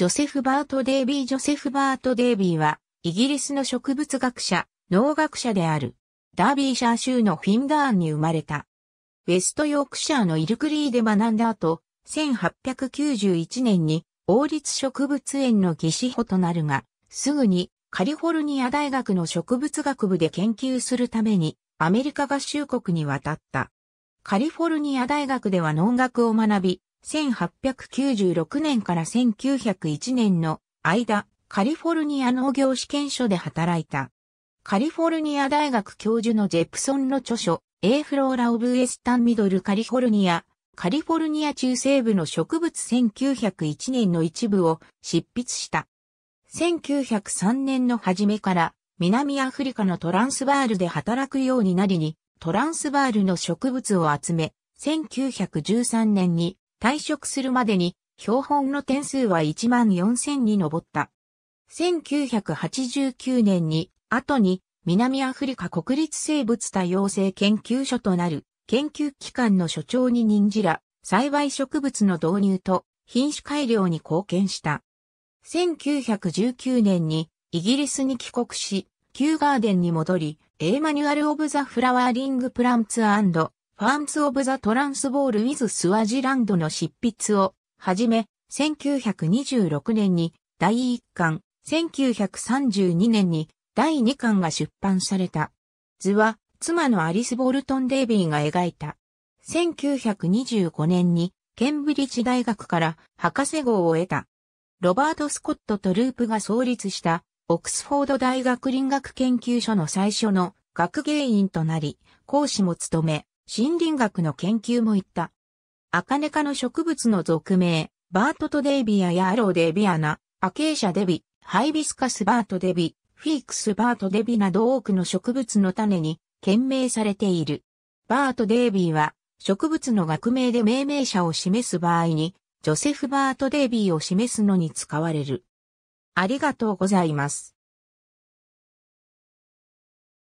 ジョセフ・バート・デイビー・ジョセフ・バート・デイビーは、イギリスの植物学者、農学者である。ダービーシャー州のフィンガーンに生まれた。ウェストヨークシャーのイルクリーで学んだ後、1891年に王立植物園の技師補となるが、すぐにカリフォルニア大学の植物学部で研究するためにアメリカ合衆国に渡った。カリフォルニア大学では農学を学び、1896年から1901年の間、カリフォルニア農業試験所で働いた。カリフォルニア大学教授のジェプソンの著書、A フローラ・オブ・エスタン・ミドル・カリフォルニア、カリフォルニア中西部の植物1901年の一部を執筆した。1903年の初めから南アフリカのトランスバールで働くようになりに、トランスバールの植物を集め、1913年に退職するまでに標本の点数は1万4000に上った。1989年に、後に南アフリカ国立生物多様性研究所となる研究機関の所長に任じら、栽培植物の導入と品種改良に貢献した。1919年にイギリスに帰国し、キューガーデンに戻り、エーマニュアル・オブ・ザ・フラワーリング・プランツファーンズ・オブ・ザ・トランスボール・ウィズ・スワジランドの執筆を、はじめ、1926年に第1巻、1932年に第2巻が出版された。図は、妻のアリス・ボルトン・デイビーが描いた。1925年に、ケンブリッジ大学から博士号を得た。ロバート・スコットとループが創立した、オックスフォード大学林学研究所の最初の学芸員となり、講師も務め、森林学の研究も行った。アカネ科の植物の俗名、バートトデイビアやアローデイビアナ、アケーシャデビ、ハイビスカスバートデビ、フィークスバートデビなど多くの植物の種に懸命されている。バートデイビーは植物の学名で命名者を示す場合に、ジョセフ・バートデイビーを示すのに使われる。ありがとうございます。